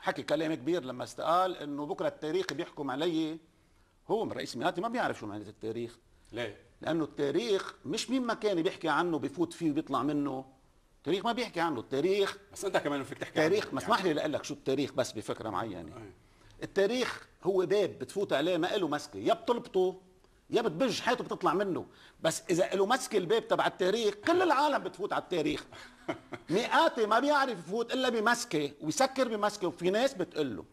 حكي كلام كبير لما استقال انه بكره التاريخ بيحكم علي هو من رئيس مئاتي ما بيعرف شو معنى التاريخ ليه؟ لانه التاريخ مش مين ما كان بيحكي عنه بفوت فيه وبيطلع منه التاريخ ما بيحكي عنه التاريخ بس انت كمان فيك تحكي تاريخ ما اسمح لي يعني. لاقول لك شو التاريخ بس بفكره معينه يعني. التاريخ هو باب بتفوت عليه ما له مسكه يا بتلبطه يا بتبج حياته بتطلع منه بس اذا له مسك الباب تبع التاريخ كل العالم بتفوت على التاريخ مئاتي ما بيعرف يفوت الا بمسكه ويسكر بمسكه وفي ناس بتقله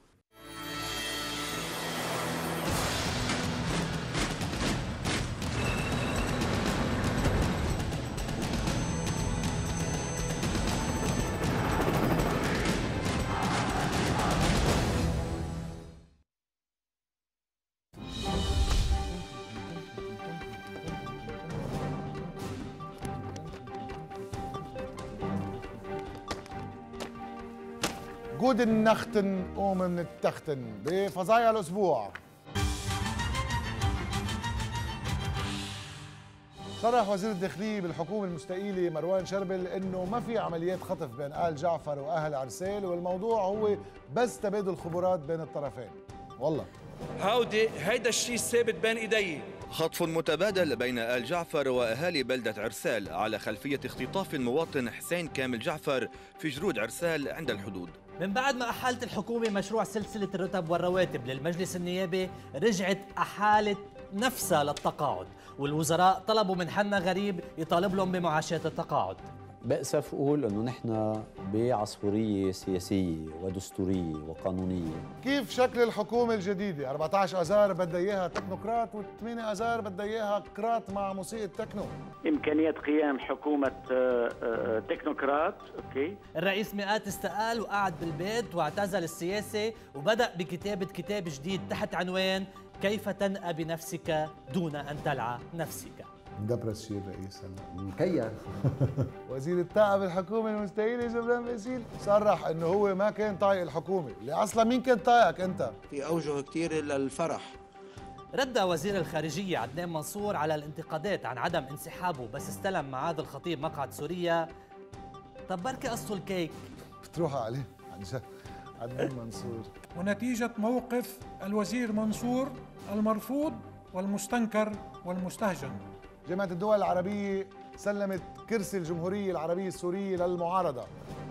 جود النختن قوم من التختن بفظايا الاسبوع صرح وزير الداخلية بالحكومة المستقيلة مروان شربل انه ما في عمليات خطف بين آل جعفر وأهل عرسيل والموضوع هو بس تبادل خبرات بين الطرفين والله هاودي هيدا الشيء ثابت بين ايدي خطف متبادل بين آل جعفر وأهالي بلدة عرسال على خلفية اختطاف المواطن حسين كامل جعفر في جرود عرسال عند الحدود من بعد ما أحالت الحكومة مشروع سلسلة الرتب والرواتب للمجلس النيابي رجعت أحالت نفسها للتقاعد والوزراء طلبوا من حنا غريب يطالب لهم بمعاشات التقاعد بأسف أقول إنه نحن بعصفورية سياسية ودستورية وقانونية كيف شكل الحكومة الجديدة؟ 14 أذار بدها إياها تكنوقراط و8 أذار بدها إياها كرات مع موسيقى التكنو إمكانية قيام حكومة آه، آه، تكنوقراط أوكي الرئيس مئات استقال وقعد بالبيت واعتزل السياسة وبدأ بكتابة كتاب جديد تحت عنوان كيف تنأى بنفسك دون أن تلعى نفسك شيء الرئيس هلا مكيف وزير التعب الحكومي المستهين جبران باسيل صرح انه هو ما كان طايق الحكومه، اللي اصلا مين كان طايقك انت؟ في اوجه كثير للفرح رد وزير الخارجية عدنان منصور على الانتقادات عن عدم انسحابه بس استلم معاذ الخطيب مقعد سوريا طب بركي قصوا الكيك بتروح عليه عن جد عدنان منصور ونتيجة موقف الوزير منصور المرفوض والمستنكر والمستهجن جامعة الدول العربية سلمت كرسي الجمهورية العربية السورية للمعارضة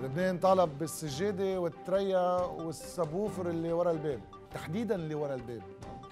لبنان طالب بالسجادة والتريا والسبوفر اللي ورا الباب تحديدا اللي ورا الباب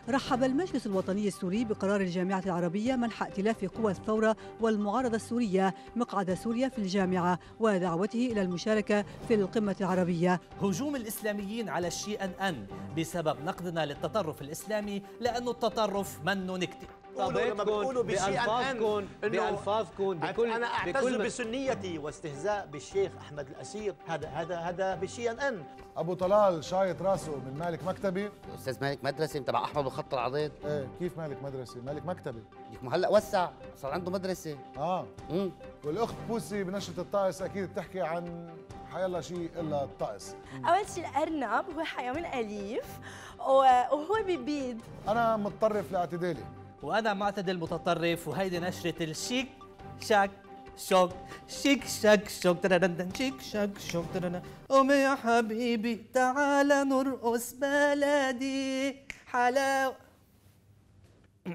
رحب المجلس الوطني السوري بقرار الجامعة العربية منح ائتلاف قوى الثورة والمعارضة السورية مقعد سوريا في الجامعة ودعوته إلى المشاركة في القمة العربية هجوم الإسلاميين على الشي أن أن بسبب نقدنا للتطرف الإسلامي لأن التطرف من نكتب تقتضيتكم بألفاظكم بألفاظكم بكل أنا أعتز بسنيتي واستهزاء بالشيخ أحمد الأسير هذا هذا هذا بشي أن ان أبو طلال شايط راسه من مالك مكتبي أستاذ مالك مدرسه تبع أحمد الخط العضيد إيه كيف مالك مدرسه مالك مكتبي لك ما هلا وسع صار عنده مدرسة آه امم والأخت بوسي بنشرة الطائس أكيد بتحكي عن حيلا شيء الا الطقس اول شيء الارنب هو حيوان اليف وهو ببيض انا متطرف لاعتدالي وانا معتدل المتطرف وهيدي نشره الشيك شاك شوك شيك شاك شوك ترندن شيك شاك شوك ترندن قوم يا حبيبي تعال نرقص بلدي حلاوه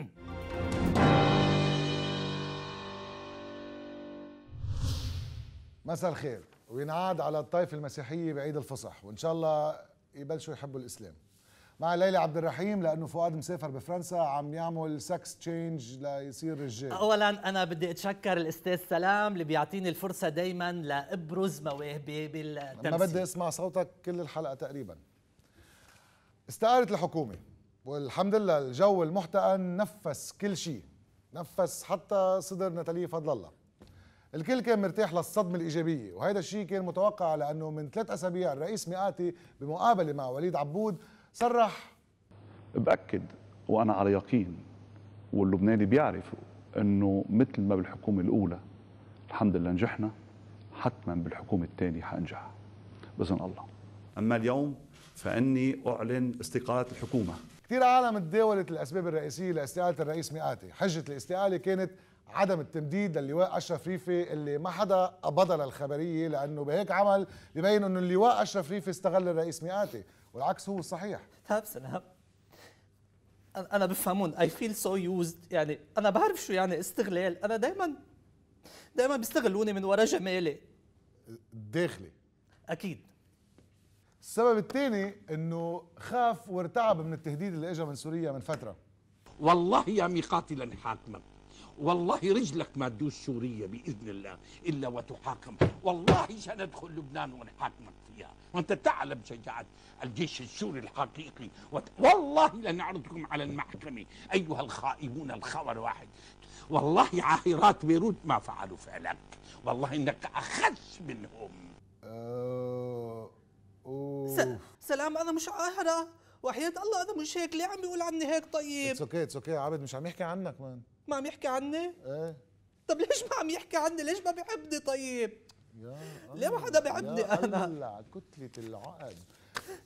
مساء الخير وينعاد على الطائفه المسيحيه بعيد الفصح وان شاء الله يبلشوا يحبوا الاسلام مع ليلى عبد الرحيم لانه فؤاد مسافر بفرنسا عم يعمل سكس تشينج ليصير رجال اولا انا بدي اتشكر الاستاذ سلام اللي بيعطيني الفرصه دائما لابرز مواهبي بالتمثيل ما بدي اسمع صوتك كل الحلقه تقريبا استقالت الحكومه والحمد لله الجو المحتقن نفس كل شيء نفس حتى صدر نتاليه فضل الله الكل كان مرتاح للصدمة الإيجابية وهذا الشيء كان متوقع لأنه من ثلاث أسابيع الرئيس مئاتي بمقابلة مع وليد عبود صرح باكد وانا على يقين واللبناني بيعرف انه مثل ما بالحكومه الاولى الحمد لله نجحنا حتما بالحكومه الثانيه حنجح باذن الله اما اليوم فاني اعلن استقاله الحكومه كثير عالم تداولت الاسباب الرئيسيه لاستقاله الرئيس مئاتي حجه الاستقاله كانت عدم التمديد للواء اشرف ريفي اللي ما حدا قبضها للخبريه لانه بهيك عمل ببين انه اللواء اشرف ريفي استغل الرئيس مئاتي والعكس هو الصحيح تابس طيب، انا بفهمون اي فيل سو يوزد يعني انا بعرف شو يعني استغلال انا دائما دائما بيستغلوني من وراء جمالي داخلي اكيد السبب الثاني انه خاف وارتعب من التهديد اللي اجى من سوريا من فتره والله يا ميقاتلا حاكمك والله رجلك ما تدوس سوريا باذن الله الا وتحاكم والله سندخل لبنان ونحاكمك فيها وانت تعلم شجاعه الجيش السوري الحقيقي وت... والله لنعرضكم على المحكمه ايها الخائبون الخبر واحد والله عاهرات بيروت ما فعلوا فعلك والله انك اخس منهم آه، أوه. س... سلام انا مش عاهره وحياه الله انا مش هيك ليه عم بيقول عني هيك طيب اتس اوكي اتس اوكي عابد مش عم يحكي عنك مان ما عم يحكي عني؟ ايه طب ليش ما عم يحكي عني؟ ليش ما بيحبني طيب؟ يا ليه ما حدا بيحبني انا؟ هلا كتلة العقد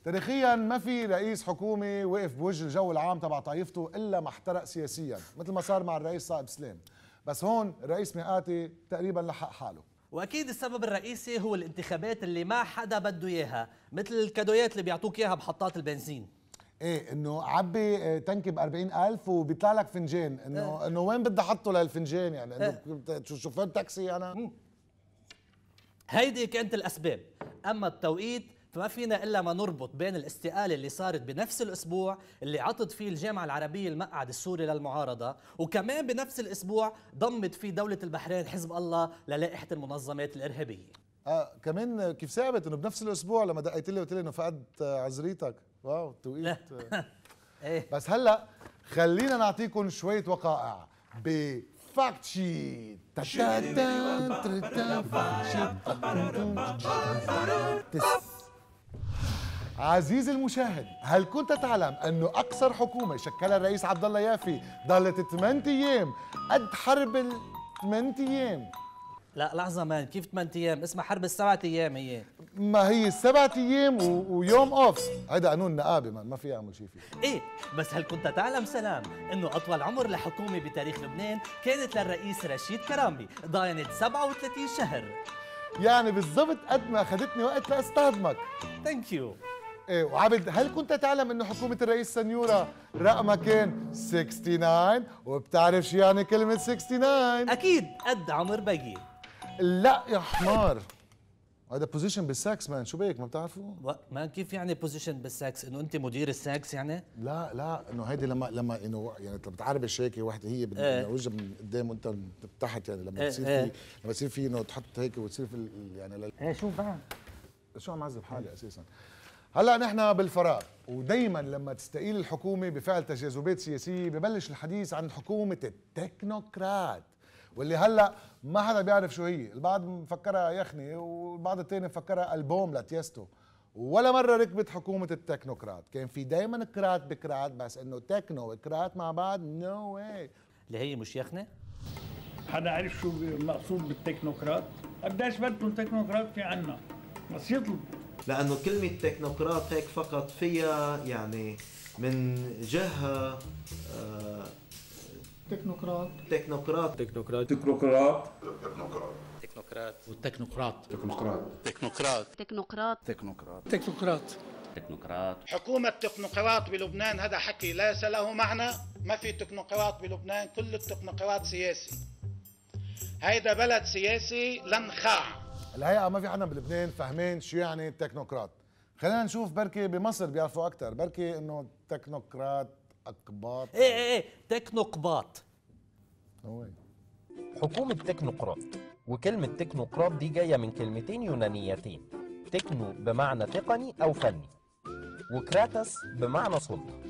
تاريخيا ما في رئيس حكومة وقف بوجه الجو العام تبع طائفته الا ما احترق سياسيا، مثل ما صار مع الرئيس صائب سلام، بس هون الرئيس مئاتي تقريبا لحق حاله واكيد السبب الرئيسي هو الانتخابات اللي ما حدا بده اياها مثل الكادويات اللي بيعطوك اياها بحطات البنزين ايه انه عبي آه، تنكي ب 40000 وبيطلع لك فنجان انه إيه. انه وين بدي احطه لهالفنجان يعني انه إيه. شوفير تاكسي انا هيدي كانت الاسباب اما التوقيت فما فينا الا ما نربط بين الاستقاله اللي صارت بنفس الاسبوع اللي عطت فيه الجامعه العربيه المقعد السوري للمعارضه وكمان بنفس الاسبوع ضمت فيه دوله البحرين حزب الله للائحه المنظمات الارهابيه آه كمان كيف ثابت انه بنفس الاسبوع لما دقيت لي وقلت لي انه فقدت عذريتك واو التوقيت ايه بس هلا خلينا نعطيكم شويه وقائع ب فاكت شيت عزيزي المشاهد هل كنت تعلم أن أقصر حكومة شكلها الرئيس عبد الله يافي ضلت 8 أيام قد حرب ال 8 أيام لا لحظه مان كيف 8 ايام اسمها حرب السبعة ايام هي ما هي السبعة ايام و... ويوم اوف هيدا قانون نقابه مان ما في اعمل شيء فيه ايه بس هل كنت تعلم سلام انه اطول عمر لحكومه بتاريخ لبنان كانت للرئيس رشيد كرامبي ضاينت 37 شهر يعني بالضبط قد ما اخذتني وقت لاستهضمك ثانك يو ايه وعبد هل كنت تعلم انه حكومه الرئيس سنيوره رقمها كان 69 وبتعرف شو يعني كلمه 69 اكيد قد عمر بقي لا يا حمار هذا بوزيشن بالسكس مان شو بيك ما بتعرفوا؟ ما كيف يعني بوزيشن بالسكس انه انت مدير السكس يعني؟ لا لا انه هيدي لما لما انه يعني بتعربش هيك وحده هي اه من قدام وانت تحت يعني لما إيه، تصير إيه. في لما تصير في انه تحط هيك وتصير في يعني ايه شو بقى؟ شو عم عذب حالي اساسا؟ هلا نحن بالفراغ ودائما لما تستقيل الحكومه بفعل تجاذبات سياسيه ببلش الحديث عن حكومه التكنوقراط واللي هلا ما حدا بيعرف شو هي البعض مفكرها يخني والبعض التاني مفكرها البوم لتيستو ولا مرة ركبت حكومة التكنوقراط كان في دايما كرات بكرات بس انه تكنو وكرات مع بعض نو no واي اللي هي مش يخنة؟ حدا عرف شو المقصود بالتكنوقراط؟ قديش بدكم تكنوقراط في عنا؟ بس يطلب لانه كلمة تكنوقراط هيك فقط فيها يعني من جهة آه تكنوقراط تكنوقراط تكنوقراط تكنوقراط تكنوقراط والتكنوقراط تكنوقراط تكنوقراط تكنوقراط تكنوقراط تكنوقراط تكنوقراط حكومة تكنوقراط بلبنان هذا حكي ليس له معنى ما في تكنوقراط بلبنان كل التكنوقراط سياسي هيدا بلد سياسي لنخاع الحقيقة ما في حدا بلبنان فاهمين شو يعني تكنوقراط خلينا نشوف بركي بمصر بيعرفوا أكثر بركي إنه تكنوقراط اقباط ايه ايه ايه تكنوقباط حكومة تكنوقراط وكلمة تكنوقراط دي جاية من كلمتين يونانيتين تكنو بمعنى تقني أو فني وكراتس بمعنى سلطة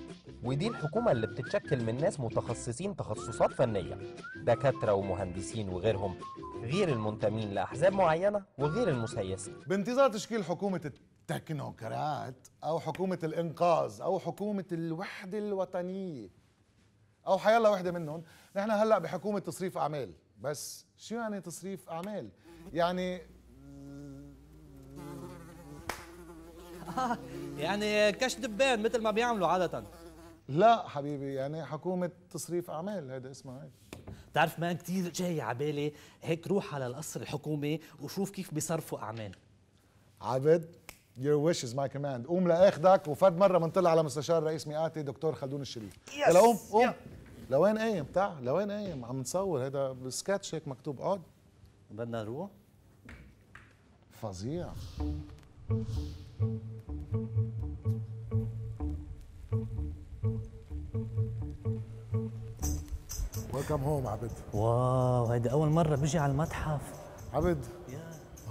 ودي الحكومة اللي بتتشكل من ناس متخصصين تخصصات فنية دكاترة ومهندسين وغيرهم غير المنتمين لأحزاب معينة وغير المسيسين بانتظار تشكيل حكومة تكنوقراط او حكومه الانقاذ او حكومه الوحده الوطنيه او حيالله وحده منهم نحن هلا بحكومه تصريف اعمال بس شو يعني تصريف اعمال يعني يعني كش دبان مثل ما بيعملوا عاده لا حبيبي يعني حكومه تصريف اعمال هذا اسمها هيك بتعرف ما كثير جاي على بالي هيك روح على القصر الحكومي وشوف كيف بيصرفوا اعمال عبد Your wish is my command قوم لاخدك وفد مره بنطلع على مستشار رئيس مئاتي دكتور خلدون الشريف يس يلا قوم قوم لوين قايم تعال لوين قايم عم نصور هذا سكتش هيك مكتوب اقعد بدنا نروح فظيع ويلكم هوم عبد واو هيدي اول مره بيجي على المتحف عبد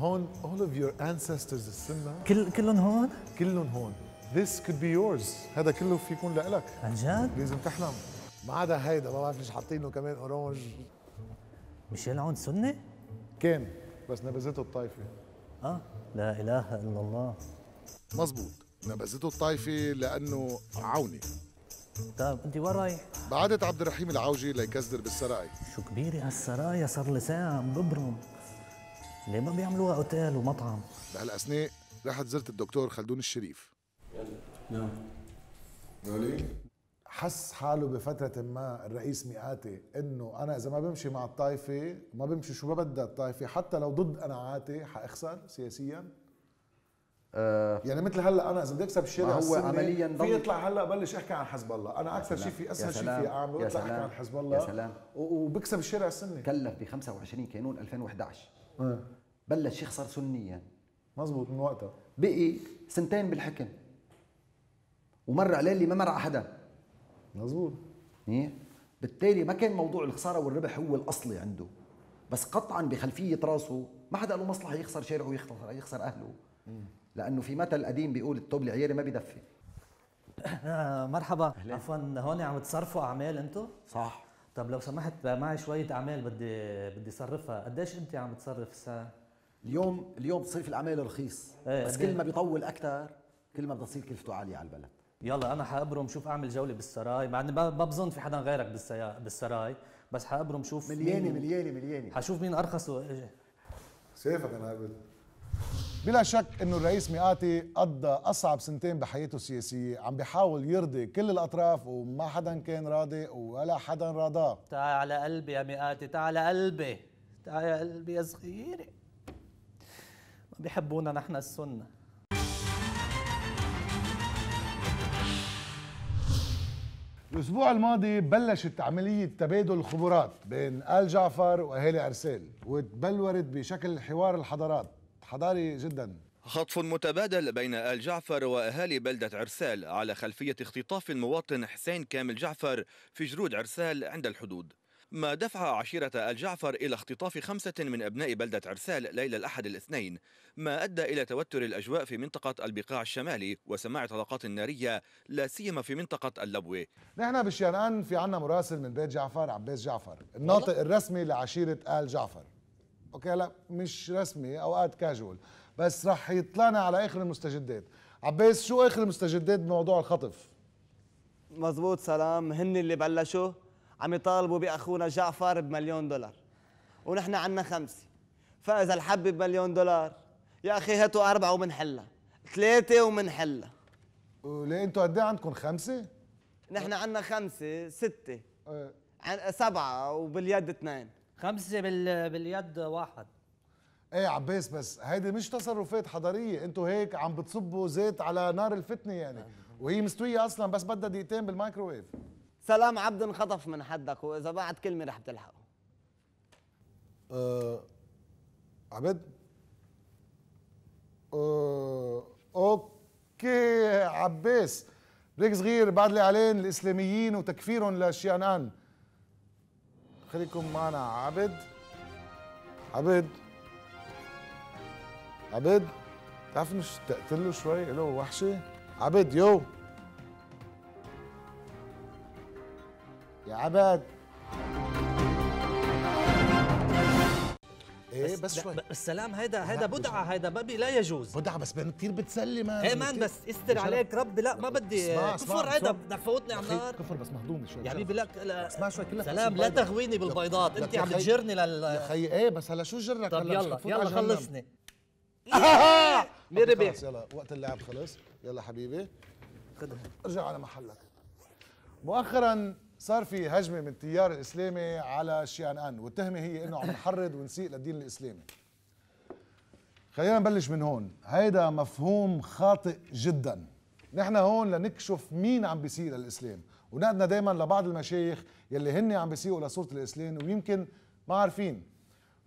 هون all of your ancestors السنة كل كلهم هون؟ كلهم هون This could be yours هذا كله في يكون لإلك عن جد؟ لازم تحلم ما عدا هيدا ما بعرف ليش حاطينه كمان اورانج ميشيل عون سني؟ كان بس نبذته الطائفة اه لا اله الا الله مزبوط نبذته الطائفة لأنه عوني طيب انت وين رايح؟ بعدت عبد الرحيم العوجي ليكزدر بالسراي شو كبيرة هالسرايا صار لي ساعة عم ببرم ليه ما بيعملوها اوتيل ومطعم بهالاثناء رحت زرت الدكتور خلدون الشريف يلا نعم. نعم حس حاله بفترة ما الرئيس مئاتي انه انا اذا ما بمشي مع الطائفة ما بمشي شو ما بدها الطائفة حتى لو ضد قناعاتي حاخسر سياسيا آه. يعني مثل هلا انا اذا بدي اكسب الشارع هو عمليا في يطلع هلا بلش احكي عن حزب الله انا اكثر شيء في اسهل شيء في اعمله يطلع احكي عن حزب الله يا سلام وبكسب الشارع السني كلف ب 25 كانون 2011 آه. بلش يخسر سنيا مزبوط من وقتها بقي سنتين بالحكم ومر عليه اللي ما مر على حدا مزبوط منيح إيه؟ بالتالي ما كان موضوع الخساره والربح هو الاصلي عنده بس قطعا بخلفيه راسه ما حدا له مصلحه يخسر شارعه ويخسر يخسر اهله مم. لانه في مثل قديم بيقول التوب العياري ما بيدفي آه، مرحبا عفوا هون عم تصرفوا اعمال انتم؟ صح طب لو سمحت معي شويه اعمال بدي بدي صرفها قديش انت عم تصرف السنه اليوم اليوم تصريف الاعمال رخيص ايه بس كل إيه؟ ما بيطول اكثر كل ما بتصير كلفته عاليه على البلد يلا انا حابرم شوف اعمل جوله بالسراي مع اني ما بظن في حدا غيرك بالسيا... بالسراي بس حابرم شوف مليانه مليانه مليانه حشوف مين ارخص و... سيفك انا قبل بلا شك انه الرئيس مئاتي قضى اصعب سنتين بحياته السياسيه عم بيحاول يرضي كل الاطراف وما حدا كان راضي ولا حدا راضاه تعال على قلبي يا مئاتي تعال على قلبي تعال يا قلبي يا صغيري ما بيحبونا نحن السنه الاسبوع الماضي بلشت عمليه تبادل الخبرات بين ال جعفر واهالي ارسال وتبلورت بشكل حوار الحضارات حضاري جدا خطف متبادل بين آل جعفر وأهالي بلدة عرسال على خلفية اختطاف المواطن حسين كامل جعفر في جرود عرسال عند الحدود ما دفع عشيرة آل جعفر إلى اختطاف خمسة من أبناء بلدة عرسال ليلة الأحد الاثنين ما أدى إلى توتر الأجواء في منطقة البقاع الشمالي وسماع طلقات نارية لا سيما في منطقة اللبوي نحن بالشيران في عنا مراسل من بيت جعفر عباس جعفر الناطق الرسمي لعشيرة آل جعفر اوكي هلا مش رسمي اوقات كاجوال بس رح يطلعنا على اخر المستجدات عباس شو اخر المستجدات بموضوع الخطف مزبوط سلام هن اللي بلشوا عم يطالبوا باخونا جعفر بمليون دولار ونحن عنا خمسه فاذا الحبه بمليون دولار يا اخي هاتوا اربعه ومنحلها ثلاثه ومنحلها ليه انتوا قد ايه عندكم خمسه؟ نحن عندنا خمسه سته أه. سبعه وباليد اثنين خمسه بال... باليد واحد ايه عباس بس هيدي مش تصرفات حضاريه انتو هيك عم بتصبوا زيت على نار الفتنه يعني وهي مستويه اصلا بس بدها دقيقتين بالمايكروويف سلام عبد انخطف من حدك واذا بعد كلمه رح بتلحقه أه عبد أه اوكي عباس بريك صغير بعد الاعلان الاسلاميين وتكفيرهم لشيانان خليكم معنا عبد عبد عبد تعرف انه تقتله شوي له وحشه عبد يو يا عبد ايه بس, بس شوي السلام هيدا هيدا بدعه هيدا ما لا يجوز بدعه بس كثير بتسلي إيه، مان ايه مان بس استر عليك ربي لا ما بدي كفر هيدا بدك تفوتني على النار كفر بس مهضوم شوي يعني يا حبيبي لك اسمع شوي كلها سلام لا تغويني بالبيضات انت عم تجرني لل يا خيي ايه بس هلا شو جرك هلا يلا يلا خلصني ربح يلا وقت اللعب خلص يلا حبيبي خذها ارجع على محلك مؤخرا صار في هجمه من التيار الاسلامي على شيان ان والتهمه هي انه عم نحرض ونسيء للدين الاسلامي خلينا نبلش من هون هيدا مفهوم خاطئ جدا نحن هون لنكشف مين عم بيسيء للاسلام ونقدنا دائما لبعض المشايخ يلي هن عم بيسيئوا لصوره الاسلام ويمكن ما عارفين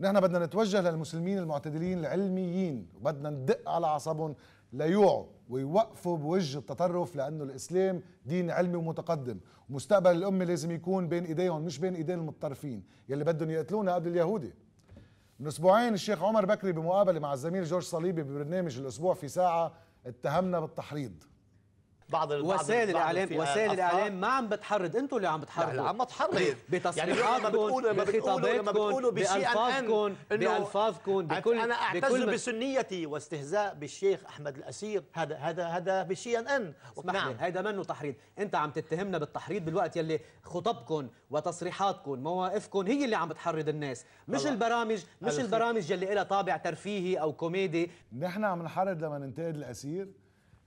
نحن بدنا نتوجه للمسلمين المعتدلين العلميين وبدنا ندق على اعصابهم ليوعوا ويوقفوا بوجه التطرف لانه الاسلام دين علمي ومتقدم ومستقبل الامه لازم يكون بين ايديهم مش بين ايدين المتطرفين يلي بدهم يقتلونا قبل اليهودي من اسبوعين الشيخ عمر بكري بمقابله مع الزميل جورج صليبي ببرنامج الاسبوع في ساعه اتهمنا بالتحريض بعض وسائل الاعلام وسائل الاعلام ما عم بتحرض انتم اللي عم بتحرضوا عم بتحرض يعني بتصريحاتكم يعني بخطاباتكم بألفاظكم بألفاظكم بكل انا اعتز بسنيتي واستهزاء بالشيخ احمد الاسير هذا هذا هذا بشيء ان نعم هذا منه تحريض انت عم تتهمنا بالتحريض بالوقت يلي خطبكم وتصريحاتكم مواقفكم هي اللي عم بتحرض الناس مش الله. البرامج مش البرامج يلي لها طابع ترفيهي او كوميدي نحن عم نحرض لما ننتقد الاسير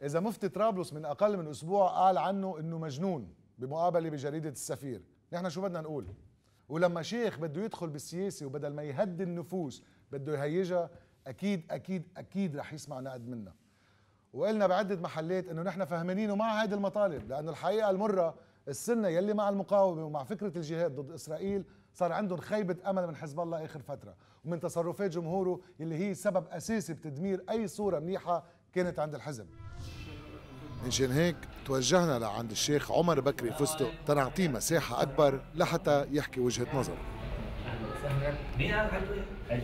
اذا مفتي طرابلس من اقل من اسبوع قال عنه انه مجنون بمقابله بجريده السفير نحن شو بدنا نقول ولما شيخ بده يدخل بالسياسه وبدل ما يهدي النفوس بده يهيجها اكيد اكيد اكيد رح يسمع نقد منا وقلنا بعده محلات انه نحن فهمانينه مع هيدي المطالب لانه الحقيقه المره السنه يلي مع المقاومه ومع فكره الجهاد ضد اسرائيل صار عندهم خيبه امل من حزب الله اخر فتره ومن تصرفات جمهوره اللي هي سبب اساسي بتدمير اي صوره منيحه كانت عند الحزب مشان هيك توجهنا لعند الشيخ عمر بكري فستق تنعطيه مساحة أكبر لحتى يحكي وجهة نظر مين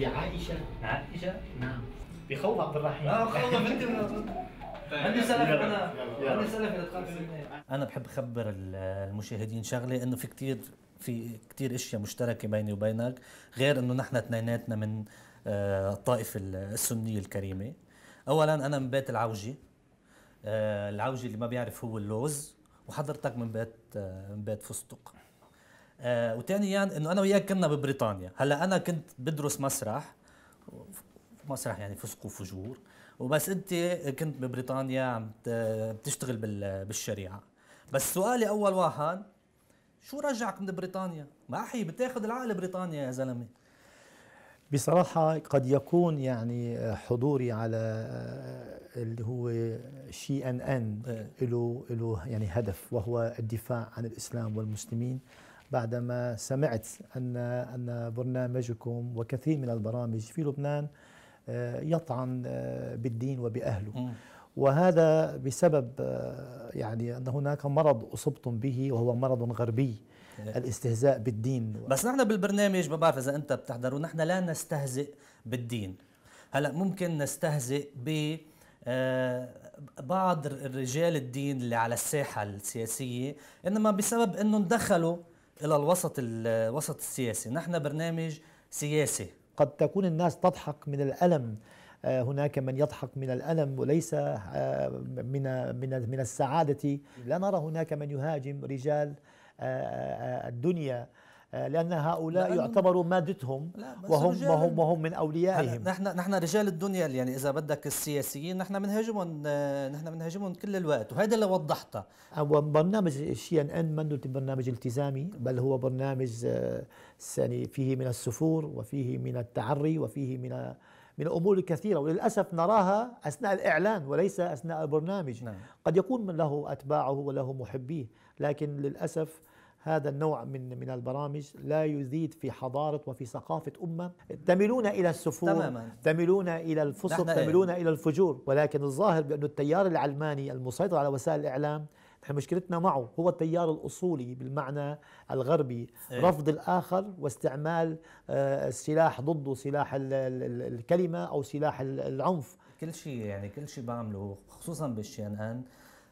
عائشة عائشة نعم بخوف عبد الرحيم اه انا انا بحب اخبر المشاهدين شغله انه في كثير في كثير اشياء مشتركه بيني وبينك غير انه نحن اثنيناتنا من آه، الطائفه السنيه الكريمه اولا انا من بيت العوجي آه، العوجي اللي ما بيعرف هو اللوز وحضرتك من بيت آه، من بيت فستق آه، وثانيا انه انا وياك كنا ببريطانيا هلا انا كنت بدرس مسرح مسرح يعني فسق وفجور وبس انت كنت ببريطانيا عم بتشتغل بالشريعه بس سؤالي اول واحد شو رجعك من بريطانيا؟ ما احي بتاخذ العقل بريطانيا يا زلمه بصراحة قد يكون يعني حضوري على آه، اللي هو شي ان ان له له يعني هدف وهو الدفاع عن الاسلام والمسلمين بعدما سمعت ان ان برنامجكم وكثير من البرامج في لبنان آه، يطعن آه، بالدين وباهله وهذا بسبب يعني ان هناك مرض اصبتم به وهو مرض غربي الاستهزاء بالدين بس نحن بالبرنامج ما بعرف اذا انت بتحضر ونحن لا نستهزئ بالدين هلا ممكن نستهزئ ب آه، بعض رجال الدين اللي على الساحه السياسيه انما بسبب انهم دخلوا الى الوسط الوسط السياسي نحن برنامج سياسي قد تكون الناس تضحك من الالم آه، هناك من يضحك من الالم وليس آه، من من من السعاده لا نرى هناك من يهاجم رجال آه، آه، آه، الدنيا لان هؤلاء يعتبروا مادتهم وهم وهم وهم من اوليائهم نحن نحن رجال الدنيا يعني اذا بدك السياسيين نحن بنهاجمهم نحن بنهاجمهم كل الوقت وهذا اللي وضحته وبرنامج سي ان ان منه برنامج التزامي بل هو برنامج يعني فيه من السفور وفيه من التعري وفيه من من الامور الكثيره وللاسف نراها اثناء الاعلان وليس اثناء البرنامج نعم. قد يكون له اتباعه وله محبيه لكن للأسف هذا النوع من من البرامج لا يزيد في حضاره وفي ثقافه امه تميلون الى السفور تماما تميلون الى الفسق إيه؟ تميلون إيه؟ الى الفجور ولكن الظاهر بأن التيار العلماني المسيطر على وسائل الاعلام نحن مشكلتنا معه هو التيار الأصولي بالمعنى الغربي إيه؟ رفض الآخر واستعمال آه، السلاح ضده سلاح الكلمة أو سلاح العنف كل شيء يعني كل شيء بعمله خصوصا بالشيء آن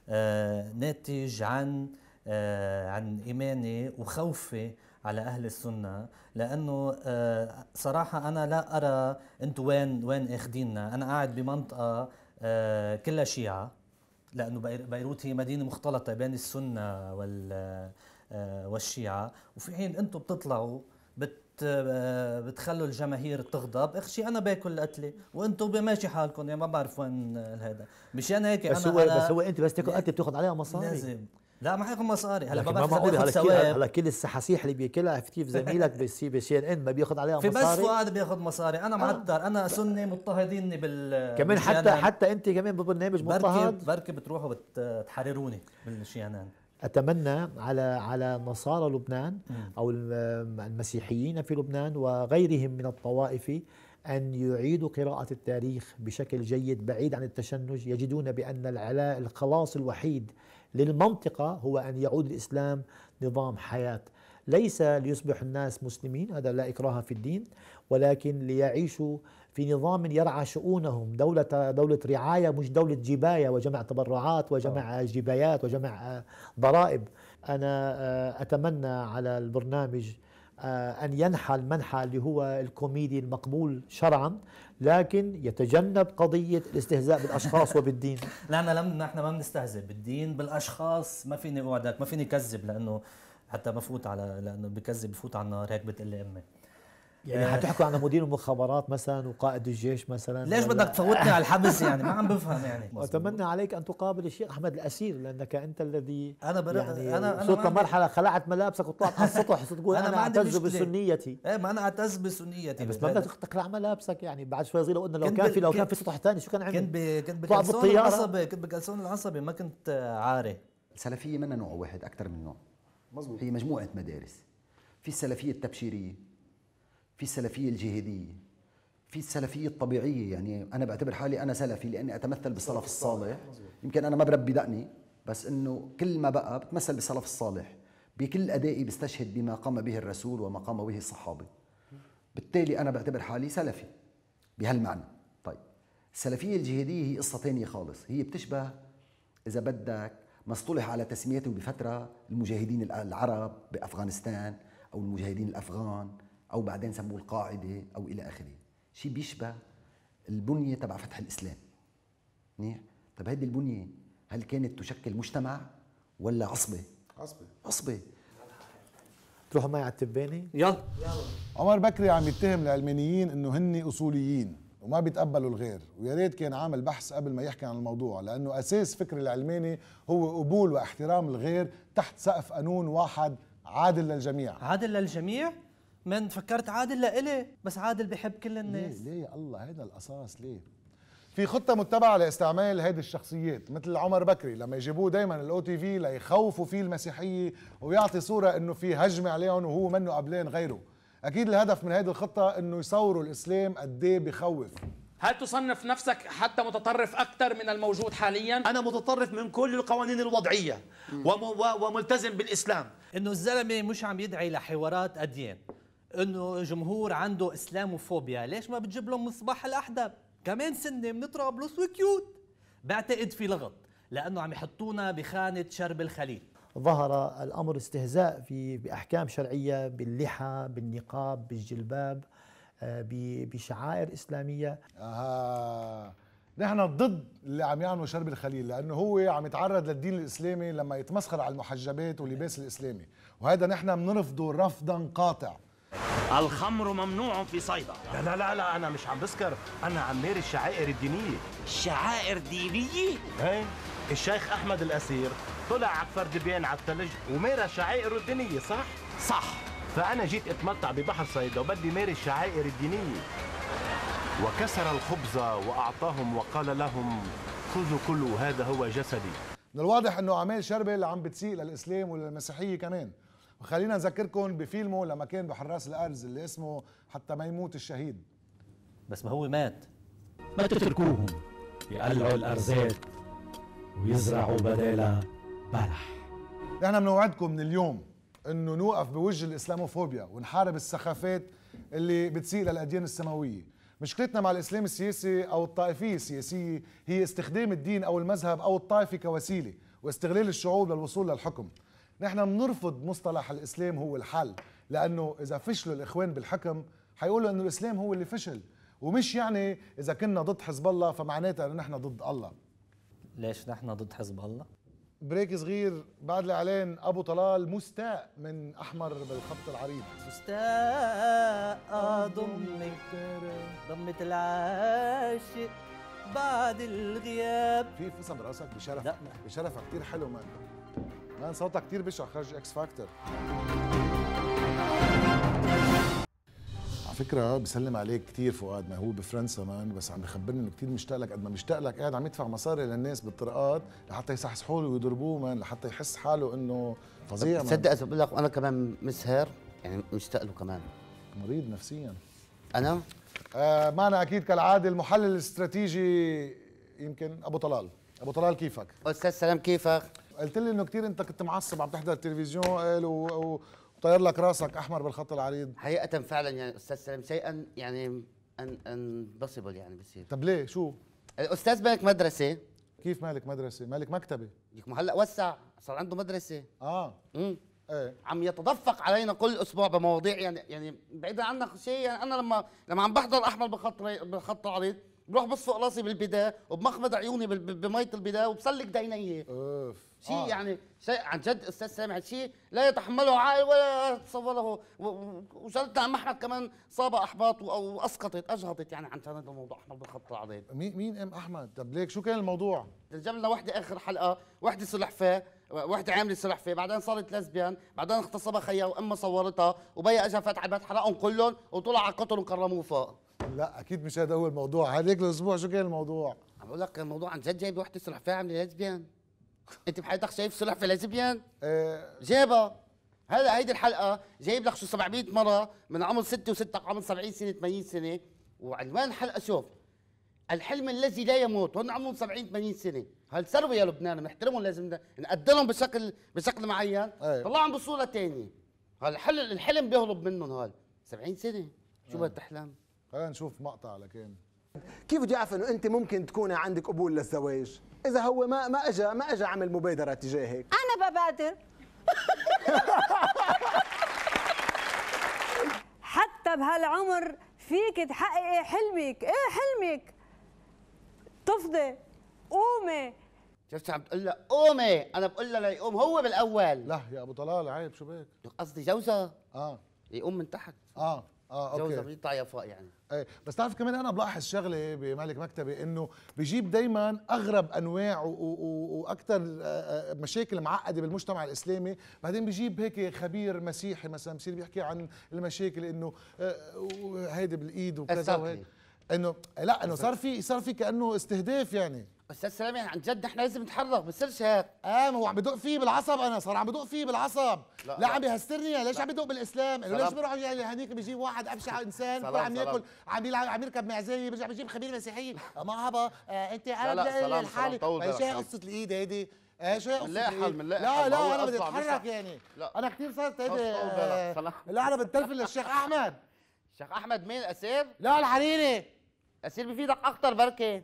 آه، ناتج عن آه، عن إيماني وخوفي على أهل السنة لأنه آه، صراحة أنا لا أرى أنتوا وين وين أخديننا أنا قاعد بمنطقة آه، كلها شيعة لأنه بيروت هي مدينة مختلطة بين السنة وال والشيعة وفي حين أنتوا بتطلعوا بت بتخلوا الجماهير تغضب اخشي انا باكل قتله وانتم بماشي حالكم يعني ما بعرف وين هذا مشان هيك بس أنا هو بس هو انت بس تاكل قتله بتاخذ عليها مصاري لازم لا ما حياخذ مصاري هلا ما بعرف هلا كل هلا كل السحاسيح اللي بياكلها فتيف زميلك بسي بي ان ان ما بياخذ عليها مصاري في بس فؤاد بياخذ مصاري انا معتر انا سني مضطهديني بال كمان حتى حتى انت كمان ببرنامج مضطهد بركي بتروحوا بتحرروني من الشيانان اتمنى على على نصارى لبنان او المسيحيين في لبنان وغيرهم من الطوائف أن يعيدوا قراءة التاريخ بشكل جيد بعيد عن التشنج يجدون بأن العلاء الخلاص الوحيد للمنطقة هو أن يعود الإسلام نظام حياة ليس ليصبح الناس مسلمين هذا لا إكراه في الدين ولكن ليعيشوا في نظام يرعى شؤونهم دولة دولة رعاية مش دولة جباية وجمع تبرعات وجمع آه. جبايات وجمع آه، ضرائب أنا آه، أتمنى على البرنامج آه، أن ينحى المنحى اللي هو الكوميدي المقبول شرعا لكن يتجنب قضية الاستهزاء بالأشخاص وبالدين نحن لم نحن ما بنستهزئ بالدين بالأشخاص ما فيني أوعدك ما فيني كذب لأنه حتى بفوت على لأنه بكذب بفوت على النار هيك بتقلي أمي يعني آه. حتحكوا عن مدير المخابرات مثلا وقائد الجيش مثلا ليش بدك تفوتني على الحبس يعني ما عم بفهم يعني واتمنى عليك ان تقابل الشيخ احمد الاسير لانك انت الذي انا يعني انا وصلت أنا لمرحله خلعت ملابسك وطلعت على السطح تقول انا, أنا اعتز بسنيتي ايه ما انا اعتز بسنيتي إيه، بس ما بدك إيه. تقلع ملابسك يعني بعد شوي صغير لو قلنا لو كان في لو كان في سطح ثاني شو كان عندك كنت كنت بكلسون العصبي كنت بكلسون العصبي ما كنت عاري السلفيه منها نوع واحد اكثر من نوع مزبوط هي مجموعه مدارس في السلفيه التبشيريه في السلفيه الجهاديه في السلفيه الطبيعيه يعني انا بعتبر حالي انا سلفي لاني اتمثل بالسلف الصالح يمكن انا ما بربي دقني بس انه كل ما بقى بتمثل بالسلف الصالح بكل ادائي بستشهد بما قام به الرسول وما قام به الصحابه بالتالي انا بعتبر حالي سلفي بهالمعنى طيب السلفيه الجهاديه هي قصه ثانيه خالص هي بتشبه اذا بدك ما اصطلح على تسميته بفتره المجاهدين العرب بافغانستان او المجاهدين الافغان او بعدين سموه القاعده او الى اخره شيء بيشبه البنيه تبع فتح الاسلام منيح طب هذه البنيه هل كانت تشكل مجتمع ولا عصبه عصبه عصبه تروحوا معي على التبانه يلا عمر بكري عم يتهم العلمانيين انه هن اصوليين وما بيتقبلوا الغير ويا ريت كان عامل بحث قبل ما يحكي عن الموضوع لانه اساس فكر العلماني هو قبول واحترام الغير تحت سقف قانون واحد عادل للجميع عادل للجميع من فكرت عادل لإلي بس عادل بحب كل الناس ليه ليه يا الله هذا القصاص ليه في خطة متبعة لاستعمال هذه الشخصيات مثل عمر بكري لما يجيبوه دائما الاو تي في ليخوفوا فيه المسيحية ويعطي صورة انه في هجمة عليهم وهو منه قبلان غيره اكيد الهدف من هذه الخطة انه يصوروا الاسلام قد ايه بخوف هل تصنف نفسك حتى متطرف أكثر من الموجود حاليا؟ أنا متطرف من كل القوانين الوضعية وملتزم بالإسلام إنه الزلمة مش عم يدعي لحوارات أديان انه جمهور عنده اسلاموفوبيا ليش ما بتجيب لهم مصباح الاحدب كمان سنه من طرابلس وكيوت بعتقد في لغط لانه عم يحطونا بخانه شرب الخليل ظهر الامر استهزاء في باحكام شرعيه باللحى بالنقاب بالجلباب آه، بشعائر اسلاميه آه. نحن ضد اللي عم يعملوا شرب الخليل لانه هو عم يتعرض للدين الاسلامي لما يتمسخر على المحجبات واللباس الاسلامي وهذا نحن بنرفضه رفضا قاطع الخمر ممنوع في صيدا لا لا لا, لا انا مش عم بسكر انا عم ماري الشعائر الدينيه شعائر دينيه ايه الشيخ احمد الاسير طلع على كفر دبيان على الثلج ومارى شعائره الدينيه صح صح فانا جيت اتمتع ببحر صيدا وبدي ماري الشعائر الدينيه وكسر الخبز واعطاهم وقال لهم خذوا كلوا هذا هو جسدي من الواضح انه اعمال شربل عم بتسيء للاسلام وللمسيحيه كمان وخلينا نذكركم بفيلمه لما كان بحراس الارز اللي اسمه حتى ما يموت الشهيد بس ما هو مات ما تتركوهم يقلعوا الارزات ويزرعوا بدالها بلح نحن بنوعدكم من اليوم انه نوقف بوجه الاسلاموفوبيا ونحارب السخافات اللي بتسيء للاديان السماويه مشكلتنا مع الاسلام السياسي او الطائفيه السياسيه هي استخدام الدين او المذهب او الطائفه كوسيله واستغلال الشعوب للوصول للحكم نحن بنرفض مصطلح الاسلام هو الحل لانه اذا فشلوا الاخوان بالحكم حيقولوا انه الاسلام هو اللي فشل ومش يعني اذا كنا ضد حزب الله فمعناتها انه نحن ضد الله ليش نحن ضد حزب الله بريك صغير بعد الاعلان ابو طلال مستاء من احمر بالخط العريض مستاء ضمك ضمة العاشق بعد الغياب في فصل براسك بشرف بشرفك كثير حلو مالك لان صوتها كثير بشع خارج اكس فاكتور على فكرة بسلم عليك كثير فؤاد ما هو بفرنسا مان بس عم بخبرني انه كثير مشتاق لك قد ما مشتاق لك قاعد عم يدفع مصاري للناس بالطرقات لحتى يصحصحوا له ويضربوه مان لحتى يحس حاله انه فظيع مان تصدق اذا بقول لك وانا كمان مسهر يعني مشتاق له كمان مريض نفسيا انا؟ آه معنا اكيد كالعاده المحلل الاستراتيجي يمكن ابو طلال ابو طلال كيفك؟ استاذ سلام كيفك؟ قلت لي انه كثير انت كنت معصب عم تحضر التلفزيون قال وطير لك راسك احمر بالخط العريض حقيقه فعلا يعني استاذ سلام شيئا يعني ان انبسبل يعني بصير طب ليه شو؟ الاستاذ مالك مدرسه كيف مالك مدرسه؟ مالك مكتبه لك ما هلا وسع صار عنده مدرسه اه امم ايه عم يتدفق علينا كل اسبوع بمواضيع يعني يعني بعيدا عنك شيء يعني انا لما لما عم بحضر احمر بالخط بالخط العريض بروح بصفق راسي بالبدايه وبمخمض عيوني بمية البدايه وبسلك دينيه اوف شيء آه. يعني شيء عن جد استاذ سامح شيء لا يتحمله عائل ولا يتصوره وجلتنا محمد كمان صاب احباط او اسقطت اجهضت يعني عن هذا الموضوع احمد بالخط العظيم مين مين ام احمد طب ليك شو كان الموضوع؟ لنا وحده اخر حلقه وحده سلحفاه وحدة عاملة سلحفة بعدين صارت لزبيان بعدين اغتصبها خيها وأمها صورتها وبيا اجى فتح البيت حرقهم كلهم وطلع على قطر وكرموه فوق لا اكيد مش هذا هو الموضوع هذيك الاسبوع شو كان الموضوع؟ عم بقول لك الموضوع عن جد جايب وحده سلحفاه عاملة لزبيان انت بحياتك شايف صلح في ايه آه. جايبها هلا هيدي الحلقه جايب لك شو 700 مره من عمر 6 و6 عمر 70 سنه 80 سنه وعنوان الحلقه شوف الحلم الذي لا يموت هن عمرهم 70 80 سنه هل ثروه يا لبنان بنحترمهم لازم نقدرهم بشكل بشكل معين أيه. طلعهم بصوره ثانيه هالحلم الحلم بيهرب منهم هال 70 سنه شو بدك تحلم؟ خلينا نشوف مقطع لكان كيف بدي اعرف انه انت ممكن تكوني عندك قبول للزواج اذا هو ما ما اجى ما اجى عمل مبادره تجاهك انا ببادر حتى بهالعمر فيك تحققي إيه حلمك ايه حلمك تفضي قومي شفت عم تقول لها قومي انا بقول لها ليقوم هو بالاول لا يا ابو طلال عيب شو بك قصدي جوزها اه يقوم من تحت اه اه اوكي جوزها بيطلع يا فوق يعني ايه بس تعرف كمان انا بلاحظ شغله بمالك مكتبي انه بيجيب دائما اغرب انواع واكثر آه، آه، مشاكل معقده بالمجتمع الاسلامي بعدين بيجيب هيك خبير مسيحي مثلا بصير بيحكي عن المشاكل انه آه، هيدي بالايد وكذا وهيك انه لا انه صار في صار في كانه استهداف يعني استاذ سلام يعني عن جد احنا لازم نتحرك ما يصيرش هيك اه ما هو عم بدق فيه بالعصب انا صار عم بدق فيه بالعصب لا, لا عم بيهسترني يعني، ليش عم بدق بالاسلام ليش بيروح يعني هنيك بيجيب واحد ابشع انسان سلام عم ياكل عم يلعب عم يركب معزيه بيرجع بيجيب خبير مسيحي آه، هبا آه انت انا بدي لحالي شو هي قصه الايد هيدي ايه شو بنلاقي حل بنلاقي لا لا انا بدي اتحرك يعني لا انا كثير صرت هيدي آه، لا انا بتلفن للشيخ احمد الشيخ احمد مين الاسير؟ لا الحريري الاسير بفيدك اكثر بركي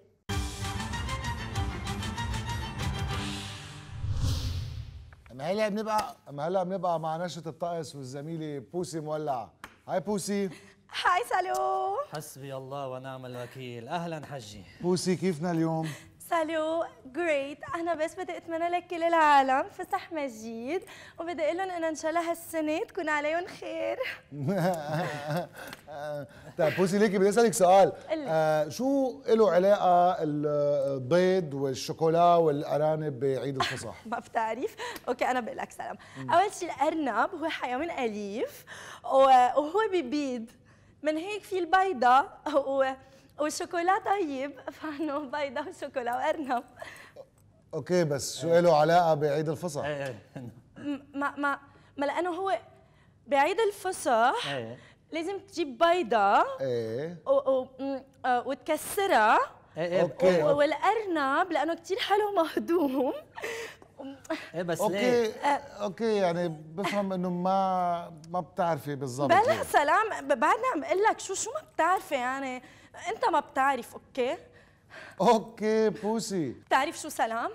احنا هلا بنبقى ما هلا بنبقى مع نشره الطقس والزميله بوسي مولع هاي بوسي هاي سالو حسبي الله ونعم الوكيل اهلا حجي بوسي كيفنا اليوم سالو جريت انا بس بدي اتمنى لك كل العالم فسح مجيد وبدي اقول لهم انه ان شاء الله هالسنه تكون عليهم خير طيب بوسي ليكي بدي اسالك سؤال آه شو له علاقه البيض والشوكولا والارانب بعيد الفصح؟ ما بتعرف؟ اوكي انا بقول لك سلام اول شيء الارنب هو حيوان اليف وهو ببيض من هيك في البيضه والشوكولا طيب فانه بيضه وشوكولا وارنب اوكي بس شو له علاقه بعيد الفصح؟ إيه، إيه. ما ما ما لانه هو بعيد الفصح إيه، لازم تجيب بيضه ايه آه، وتكسرها ايه اوكي والارنب لانه كثير حلو مهضوم ايه بس اوكي ليه؟ آه. اوكي يعني بفهم انه ما ما بتعرفي بالضبط بلا يعني. سلام بعدني عم اقول لك شو شو ما بتعرفي يعني انت ما بتعرف اوكي اوكي بوسي بتعرف شو سلام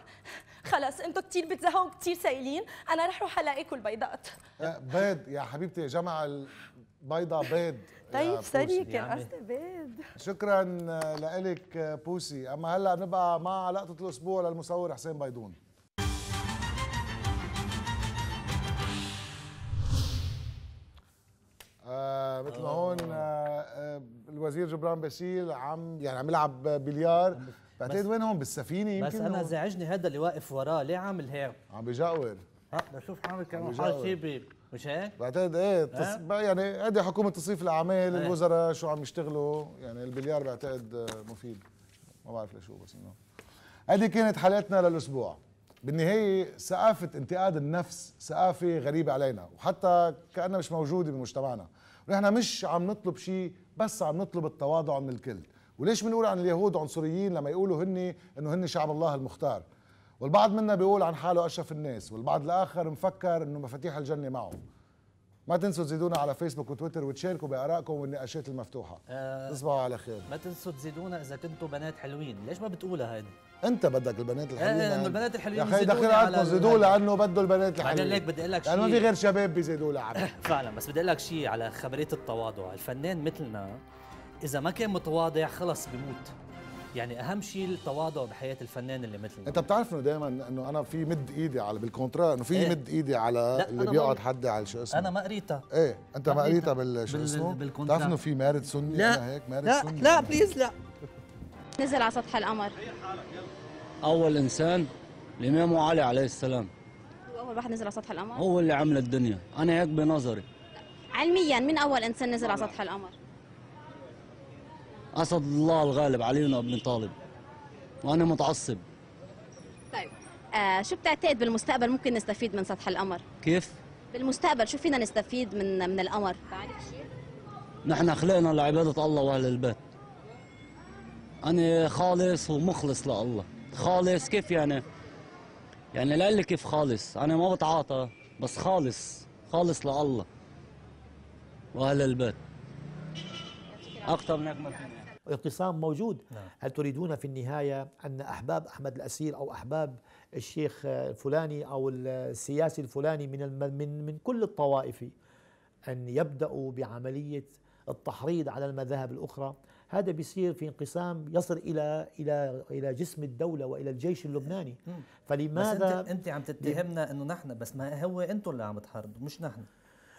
خلص انتو كثير بتزهقوا كثير سائلين انا رح اروح هلا اكل بيضات آه، بيض يا حبيبتي يا جماعه البيضه بيض طيب سريع يعني كان قصدي بيض شكرا آه، لك آه، بوسي اما هلا بنبقى مع لقطه الاسبوع للمصور حسين بيضون آه، مثل ما آه. هون آه،, آه الوزير جبران باسيل عم يعني عم يلعب بليار بعتقد وين هون بالسفينه يمكن بس انا زعجني هذا اللي واقف وراه ليه عامل هيك عم بجاور بشوف عامل كمان حال شيء مش هيك؟ بعتقد ايه تص... يعني هذه حكومه تصريف الاعمال إيه. الوزراء شو عم يشتغلوا يعني البليار بعتقد مفيد ما بعرف لشو بس انه هذه كانت حلقتنا للاسبوع بالنهايه ثقافه انتقاد النفس ثقافه غريبه علينا وحتى كانها مش موجوده بمجتمعنا ونحن مش عم نطلب شيء بس عم نطلب التواضع من الكل وليش بنقول عن اليهود عنصريين لما يقولوا هن انه هن شعب الله المختار والبعض منا بيقول عن حاله اشرف الناس والبعض الاخر مفكر انه مفاتيح الجنه معه ما تنسوا تزيدونا على فيسبوك وتويتر وتشاركوا بارائكم والنقاشات المفتوحه آه تصبحوا على خير ما تنسوا تزيدونا اذا كنتوا بنات حلوين ليش ما بتقولها هيدي انت بدك البنات الحلوين ايه انه البنات الحلوين يا اخي دخل عليكم زيدوا لانه بده البنات الحلوين بعدين ليك بدي اقول لك شيء ما في غير شباب بيزيدوا لعب فعلا بس بدي اقول لك شيء على خبريه التواضع الفنان مثلنا اذا ما كان متواضع خلص بموت يعني اهم شيء التواضع بحياه الفنان اللي مثلي انت بتعرف انه دائما انه انا في مد ايدي على بالكونترا انه في إيه؟ مد ايدي على اللي بيقعد حدي على شو اسمه انا ما قريتها ايه انت ما قريتها بال اسمه بالكونترا بتعرف انه في مارد سني لا انا هيك مارد لا سني لا بليز لا نزل على سطح القمر اول انسان الامام علي عليه السلام اول واحد نزل على سطح القمر هو اللي عمل الدنيا انا هيك بنظري علميا من اول انسان نزل على سطح القمر اسد الله الغالب علينا ابن طالب وانا متعصب طيب آه شو بتعتقد بالمستقبل ممكن نستفيد من سطح القمر كيف بالمستقبل شو فينا نستفيد من من القمر تعرف نحن خلقنا لعباده الله واهل البيت انا خالص ومخلص لله خالص كيف يعني يعني لا لي كيف خالص انا ما بتعاطى بس خالص خالص لله واهل البيت اكثر من ما فيني واعتصام موجود نعم. هل تريدون في النهاية أن أحباب أحمد الأسير أو أحباب الشيخ الفلاني أو السياسي الفلاني من, من, من كل الطوائف أن يبدأوا بعملية التحريض على المذاهب الأخرى هذا بيصير في انقسام يصل الى الى الى جسم الدوله والى الجيش اللبناني فلماذا بس انت, انت عم تتهمنا انه نحن بس ما هو انتم اللي عم تحاربوا مش نحن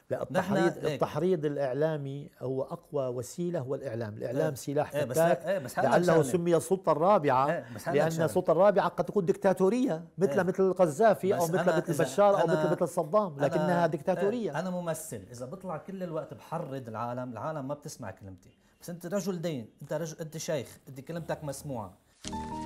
لا التحريض إيه؟ التحريض الاعلامي هو اقوى وسيله هو الاعلام، الاعلام ايه سلاح ايه بس ايه بس لعله سمي السلطه الرابعه ايه بس لان السلطه الرابعه قد تكون دكتاتوريه مثل ايه مثل القذافي او مثل مثل بشار او مثل مثل صدام لكنها إيه، دكتاتوريه ايه انا ممثل اذا بطلع كل الوقت بحرض العالم، العالم ما بتسمع كلمتي، بس انت رجل دين، انت رجل انت شيخ، انت كلمتك مسموعه